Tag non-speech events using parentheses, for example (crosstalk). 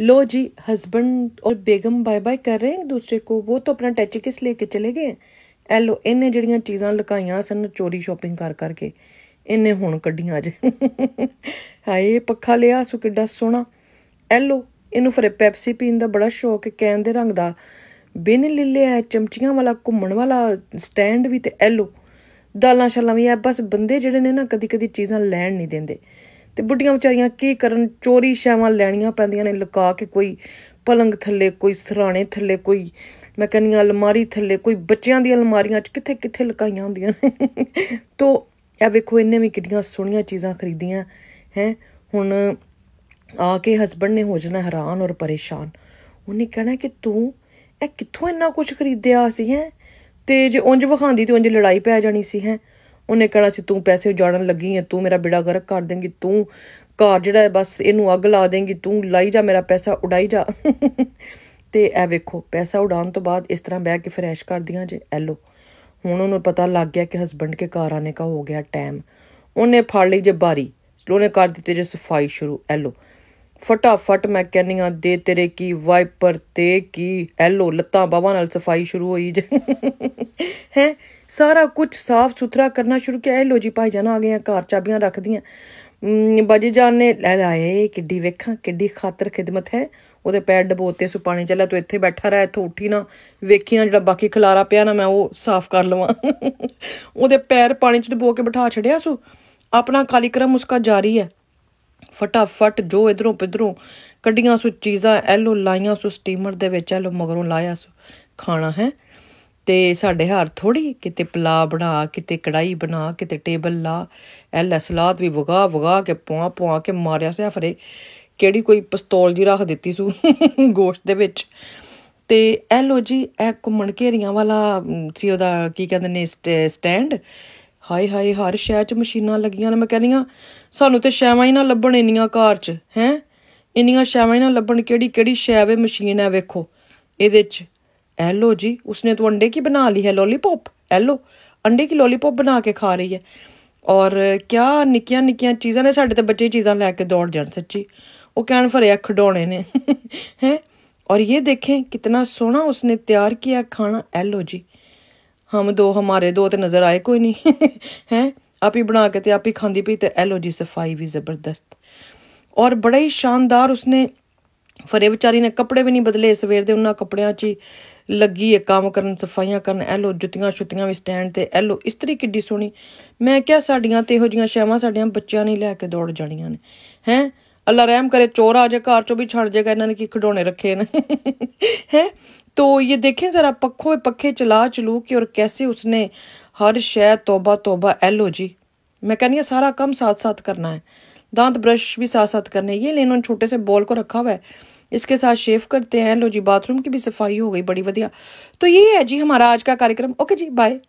ਲੋ ਜੀ ਹਸਬੰਡ ਔਰ Begum bye bye ਕਰ ਰਹੇ ਨੇ ਦੂਸਰੇ ਕੋ ਉਹ ਤਾਂ ਆਪਣਾ अपना ਕਿਸ ਲੈ ਕੇ ਚਲੇ ਗਏ ਐ ਲੋ ਇਹਨੇ ਜਿਹੜੀਆਂ ਚੀਜ਼ਾਂ ਲੁਕਾਈਆਂ ਸਨ ਚੋਰੀ ਸ਼ਾਪਿੰਗ ਕਰ ਕਰਕੇ ਇਹਨੇ ਹੁਣ ਕੱਢੀਆਂ ਜੇ ਹਾਏ ਪੱਖਾ ਲਿਆ ਸੋ ਕਿੱਡਾ ਸੋਹਣਾ ਐ ਲੋ ਇਹਨੂੰ ਫਿਰ ਪੈਪਸੀ ਪੀਣ ਦਾ ਬੜਾ ਸ਼ੌਕ ਹੈ ਕੈਨ ਦੇ ਰੰਗ ਦਾ ਬਿਨ ਲਿਲਿਆ ਚਮਚੀਆਂ ਵਾਲਾ ਘੁੰਮਣ ਵਾਲਾ ਸਟੈਂਡ ਵੀ ਤੇ ਐ ਲੋ ਦਾਲਾਂ ਛਾਲਾਂ ਵੀ ਐ ਬਸ ਬੰਦੇ ਜਿਹੜੇ ਨੇ ਨਾ ਕਦੀ ਕਦੀ ਚੀਜ਼ਾਂ ਲੈਣ ਨਹੀਂ ਦਿੰਦੇ ਤੇ ਬੁੱਢੀਆਂ ਵਿਚਾਰੀਆਂ ਕੀ ਕਰਨ ਚੋਰੀ ਸ਼ੈਵਾਂ ਲੈਣੀਆਂ ਪੈਂਦੀਆਂ ਨੇ ਲੁਕਾ ਕੇ ਕੋਈ ਪਲੰਗ ਥੱਲੇ ਕੋਈ ਸਰਾਣੇ ਥੱਲੇ ਕੋਈ ਮੈਂ ਕਹਿੰਨੀ ਅਲਮਾਰੀ ਥੱਲੇ ਕੋਈ ਬੱਚਿਆਂ ਦੀਆਂ ਅਲਮਾਰੀਆਂ 'ਚ ਕਿੱਥੇ ਕਿੱਥੇ ਲੁਕਾਈਆਂ ਹੁੰਦੀਆਂ ਨੇ (laughs) ਤੋਂ ਇਹ ਵੇਖੋ ਇੰਨੇ ਵੀ ਕਿੱਡੀਆਂ ਸੋਹਣੀਆਂ ਚੀਜ਼ਾਂ ਖਰੀਦੀਆਂ ਹੈ ਹੁਣ ਆ ਕੇ ਹਸਬੰਡ ਨੇ ਹੋ ਜਾਣਾ ਹੈਰਾਨ ਔਰ ਪਰੇਸ਼ਾਨ ਉਹਨੇ ਕਹਿਣਾ ਕਿ ਤੂੰ ਇਹ ਕਿੱਥੋਂ ਇੰਨਾ ਕੁਝ ਖਰੀਦਿਆ ਸੀ ਹੈ ਤੇ ਜੇ ਉਂਝ ਵਿਖਾਉਂਦੀ ਤੇ ਉਂਝ ਲੜਾਈ ਪੈ ਜਾਣੀ ਸੀ ਹੈ ਉਹਨੇ ਕਹਣਾ ਸੀ ਤੂੰ ਪੈਸੇ ਉਜਾੜਨ ਲੱਗੀ ਹੈ ਤੂੰ ਮੇਰਾ ਬਿੜਾ ਗਰਕ ਕਰ ਦੇਂਗੀ ਤੂੰ ਘਰ ਜਿਹੜਾ ਹੈ ਬਸ ਇਹਨੂੰ ਅੱਗ ਲਾ ਦੇਂਗੀ ਤੂੰ ਲਾਈ ਜਾ ਮੇਰਾ ਪੈਸਾ ਉਡਾਈ ਜਾ (laughs) ਤੇ ਐ ਵੇਖੋ ਪੈਸਾ ਉਡਾਉਣ ਤੋਂ ਬਾਅਦ ਇਸ ਤਰ੍ਹਾਂ ਬੈਠ ਕੇ ਫਰੈਸ਼ ਕਰਦੀਆਂ ਜੇ ਐਲੋ ਹੁਣ ਉਹਨੂੰ ਪਤਾ ਲੱਗ ਗਿਆ ਕਿ ਹਸਬੰਡ ਕੇ ਘਰ ਆਨੇ ਦਾ ਹੋ ਗਿਆ ਟਾਈਮ ਉਹਨੇ ਫੜ ਲਈ ਜੇ ਬਾਰੀ ਸਲੋਨੇ ਕਰ ਦਿੱਤੇ ਜੇ ਸਫਾਈ ਸ਼ੁਰੂ ਐਲੋ ਫਟਾਫਟ ਮੈਂ ਕਹਿੰਨੀਆਂ ਦੇ ਤੇਰੇ ਕੀ ਵਾਈਪਰ ਤੇ ਕੀ ਐਲੋ ਲੱਤਾਂ ਬਾਹਾਂ ਨਾਲ ਸਫਾਈ ਸ਼ੁਰੂ ਹੋਈ ਜੇ ਹੈ ਸਾਰਾ ਕੁਝ ਸਾਫ਼ ਸੁਥਰਾ ਕਰਨਾ ਸ਼ੁਰੂ ਕੀਤਾ ਐਲੋ ਜੀ ਭਾਈ ਜਾਨ ਆ ਗਏ ਆ ਘਰ ਚਾਬੀਆਂ ਰੱਖਦੀਆਂ ਬਾਜੀ ਜਾਨ ਨੇ ਲੈ ਲਾਏ ਕਿੱਡੀ ਵੇਖਾਂ ਕਿੱਡੀ ਖਾਤਰ ਖਿਦਮਤ ਹੈ ਉਹਦੇ ਪੈਰ ਡਬੋਤੇ ਸੁ ਪਾਣੀ ਚੱਲਿਆ ਤੂੰ ਇੱਥੇ ਬੈਠਾ ਰਹਿ ਇੱਥੋਂ ਉੱਠੀ ਨਾ ਵੇਖੀਆਂ ਜਿਹੜਾ ਬਾਕੀ ਖਲਾਰਾ ਪਿਆ ਨਾ ਮੈਂ ਉਹ ਸਾਫ਼ ਕਰ ਲਵਾਂ ਉਹਦੇ ਪੈਰ ਪਾਣੀ 'ਚ ਡਬੋ ਕੇ ਬਿਠਾ ਛੜਿਆ ਸੋ ਆਪਣਾ ਕਾਲੀਕਰਮ ਉਸਕਾ ਜਾਰੀ ਹੈ ਫਟਾਫਟ ਜੋ ਇਧਰੋਂ ਪਿਧਰੋਂ ਕੱਢੀਆਂ ਸੋ ਚੀਜ਼ਾਂ ਐਲੋ ਲਾਈਆਂ ਸੋ ਸਟੀਮਰ ਦੇ ਵਿੱਚ ਐਲੋ ਮਗਰੋਂ ਲਾਇਆ ਸੋ ਖਾਣਾ ਹੈ ਤੇ ਸਾਡੇ ਹਾਰ ਥੋੜੀ ਕਿਤੇ ਪਲਾ ਬਣਾ ਕਿਤੇ ਕੜਾਈ ਬਣਾ ਕਿਤੇ ਟੇਬਲ ਲਾ ਐਲ ਸਲਾਦ ਵੀ ਵਗਾ ਵਗਾ ਕੇ ਪੁਆ ਪੁਆ ਕੇ ਮਾਰਿਆ ਸਿਆ ਫਰੇ ਕਿਹੜੀ ਕੋਈ ਪਿਸਤੌਲ ਜੀ ਰੱਖ ਦਿੱਤੀ ਸੂ (laughs) ਗੋਸ਼ਟ ਦੇ ਵਿੱਚ ਤੇ ਐਲੋ ਜੀ ਐ ਘੁੰਮਣ ਘੇਰੀਆਂ ਵਾਲਾ ਸੀ ਉਹਦਾ ਕੀ ਕਹਿੰਦੇ ਨੇ ਸਟੈਂਡ ਹਾਏ ਹਾਏ ਹਰ ਸ਼ਹਿਰ 'ਚ ਮਸ਼ੀਨਾਂ ਲੱਗੀਆਂ ਨੇ ਮੈਂ ਕਹਿੰਦੀ ਆ ਸਾਨੂੰ ਤੇ ਸ਼ੈਵਾਂ ਹੀ ਨਾ ਲੱਭਣ ਇੰਨੀਆਂ ਕਾਰ 'ਚ ਹੈ ਇੰਨੀਆਂ ਸ਼ੈਵਾਂ ਹੀ ਨਾ ਲੱਭਣ ਕਿਹੜੀ ਕਿਹੜੀ ਸ਼ੈਵੇ ਮਸ਼ੀਨ ਹੈ ਵੇਖੋ ਇਹਦੇ 'ਚ ਐਲੋ ਜੀ ਉਸਨੇ ਤਾਂ ਅੰਡੇ ਕੀ ਬਣਾ ਲਈ ਹੈ ਲੋਲੀਪੌਪ ਐਲੋ ਅੰਡੇ ਕੀ ਲੋਲੀਪੌਪ ਬਣਾ ਕੇ ਖਾ ਰਹੀ ਹੈ ਔਰ ਕਿਆ ਨਿੱਕੀਆਂ ਨਿੱਕੀਆਂ ਚੀਜ਼ਾਂ ਨੇ ਸਾਡੇ ਤੇ ਬੱਚੇ ਚੀਜ਼ਾਂ ਲੈ ਕੇ ਦੌੜ ਜਾਣ ਸੱਚੀ ਉਹ ਕਹਿਣ ਫਰਿਆ ਖਡੌਣੇ ਨੇ ਹੈ ਔਰ ਇਹ ਦੇਖੇ कितना सोना ਉਸਨੇ ਤਿਆਰ ਕੀਆ ਖਾਣਾ ਐਲੋ ਜੀ ਹਮ ਦੋ ਹਮਾਰੇ ਦੋ ਤੇ ਨਜ਼ਰ ਆਏ ਕੋਈ ਨਹੀਂ (laughs) ਹੈ ਆਪ ਹੀ ਬਣਾ ਕੇ ਤੇ ਆਪ ਹੀ ਖਾਂਦੀ ਪਈ ਤੇ ਐਲੋ ਜੀ ਸਫਾਈ ਵੀ ਜ਼ਬਰਦਸਤ ਔਰ ਬੜਾ ਹੀ ਸ਼ਾਨਦਾਰ ਉਸਨੇ ਫਰੇ ਵਿਚਾਰੀ ਨੇ ਕੱਪੜੇ ਵੀ ਨਹੀਂ ਬਦਲੇ ਸਵੇਰ ਦੇ ਉਹਨਾਂ ਕੱਪੜਿਆਂ 'ਚ ਹੀ ਲੱਗੀ ਇਹ ਕੰਮ ਕਰਨ ਸਫਾਈਆਂ ਕਰਨ ਐਲੋ ਜੁੱਤੀਆਂ ਛੁੱਤੀਆਂ ਵੀ ਸਟੈਂਡ ਤੇ ਐਲੋ ਇਸਤਰੀ ਕਿੱਡੀ ਸੋਹਣੀ ਮੈਂ ਕਿਹਾ ਸਾਡੀਆਂ ਤੇ ਇਹੋ ਜੀਆਂ ਸ਼ੈਵਾਂ ਸਾਡੀਆਂ ਬੱਚਿਆਂ ਨਹੀਂ ਲੈ ਕੇ ਦੌੜ ਜਾਣੀਆਂ ਨੇ ਹੈ अल्लाह रहम करे चोर आ जाए घर चो भी छड़ जाएगा इन्होंने कि खिडौने रखे ने (laughs) है तो ये देखें ज़रा पखों पखे चला चलू के और कैसे उसने हर शह तौबा तौबा एलो जी मैं कहनी हूँ सारा काम साथ साथ करना है दांत ब्रश भी साथ साथ करने ये लेने उन छोटे से बॉल को रखा हुआ है इसके साथ शेव करते हैं लो जी बाथरूम की भी सफाई हो गई बड़ी बढ़िया तो ये है जी हमारा आज का कार्यक्रम ओके जी बाय